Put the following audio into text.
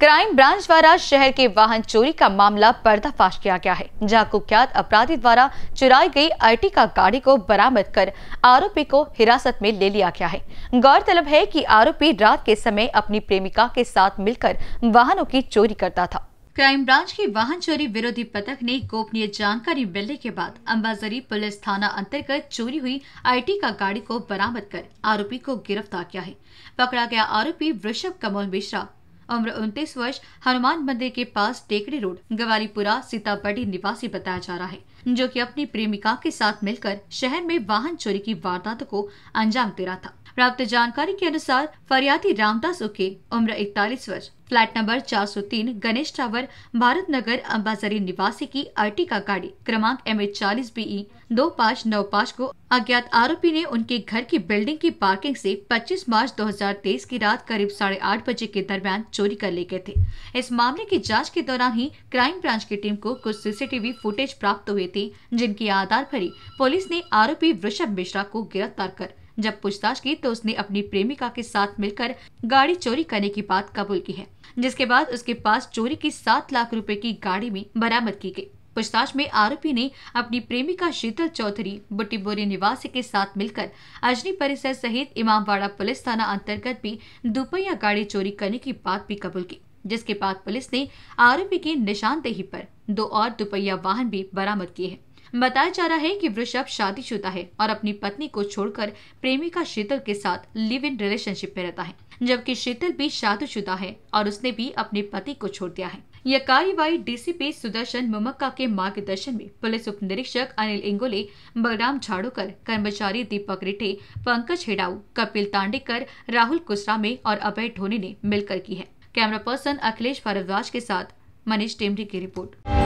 crime branch द्वारा शहर के वाहन चोरी का मामला पर्दाफाश किया गया है जहां कुख्यात अपराधी द्वारा चुराई गई का गाड़ी को बरामद कर आरोपी को हिरासत में ले लिया गया है गौरतलब है कि आरोपी रात के समय अपनी प्रेमिका के साथ मिलकर वाहनों की चोरी करता था क्राइम ब्रांच की वाहन चोरी विरोधी पथक ने गोपनीय जानकारी मिलने के बाद अम्बाजरी पुलिस थाना अंतर्गत चोरी हुई आईटी का गाड़ी को बरामद कर आरोपी को गिरफ्तार किया है पकड़ा गया आरोपी वृषभ कमल मिश्रा उम्र उनतीस वर्ष हनुमान मंदिर के पास टेकड़ी रोड गवालीपुरा सीतापटी निवासी बताया जा रहा है जो कि अपनी प्रेमिका के साथ मिलकर शहर में वाहन चोरी की वारदात को अंजाम दे रहा था प्राप्त जानकारी के अनुसार फरियादी रामदास उके उम्र इकतालीस वर्ष flat number 403 Ganesh tower Bharat Nagar Ambajhari निवासी की अर्टिका गाड़ी क्रमांक एम एच चालीस बी ई दो पाँच नौ पाँच को अज्ञात आरोपी ने उनके घर की बिल्डिंग की पार्किंग से 25 मार्च 2023 की रात करीब साढ़े आठ बजे के दरमियान चोरी कर ले गए थे इस मामले की जांच के दौरान ही क्राइम ब्रांच की टीम को कुछ सीसीटीवी फुटेज प्राप्त हुए थे जिनके आधार पर ही पुलिस ने आरोपी वृषभ मिश्रा को गिरफ्तार कर जब पूछताछ की तो उसने अपनी प्रेमिका के साथ मिलकर गाड़ी चोरी करने की बात कबूल की है जिसके बाद उसके पास चोरी की सात लाख रुपए की गाड़ी भी बरामद की गई पूछताछ में आरोपी ने अपनी प्रेमिका शीतल चौधरी बुटीबोरी निवासी के साथ मिलकर अजनी परिसर सहित इमामवाड़ा पुलिस थाना अंतर्गत भी दुपहिया गाड़ी चोरी करने की बात भी कबूल की जिसके बाद पुलिस ने आरोपी की निशानदेही पर दो और दुपहिया वाहन भी बरामद किए हैं बताया जा रहा है कि वृषभ शादीशुदा है और अपनी पत्नी को छोड़कर प्रेमिका शीतल के साथ लिव इन रिलेशनशिप में रहता है जबकि शीतल भी शादीशुदा है और उसने भी अपने पति को छोड़ दिया है यह कार्यवाही डीसीपी सुदर्शन मुमक्का के मार्गदर्शन में पुलिस उप निरीक्षक अनिल इंगोले बलराम झाड़ूकर कर्मचारी दीपक रिटे पंकज हेडाऊ कपिल तांडेकर राहुल कुसरामे और अभय ढोनी ने मिलकर की है कैमरा पर्सन अखिलेश भारद्वाज के साथ मनीष टेमरी की रिपोर्ट